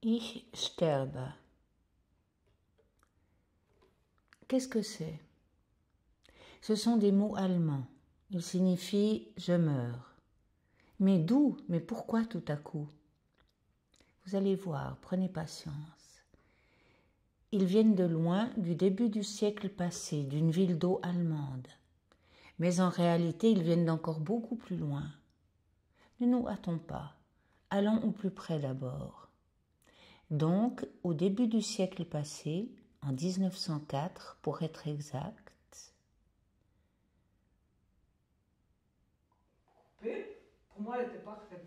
Ich sterbe. Qu'est-ce que c'est Ce sont des mots allemands. Ils signifient je meurs. Mais d'où Mais pourquoi tout à coup Vous allez voir, prenez patience. Ils viennent de loin, du début du siècle passé, d'une ville d'eau allemande. Mais en réalité, ils viennent d'encore beaucoup plus loin. Ne nous hâtons pas. Allons au plus près d'abord. Donc, au début du siècle passé, en 1904 pour être exact, pour moi était parfaite.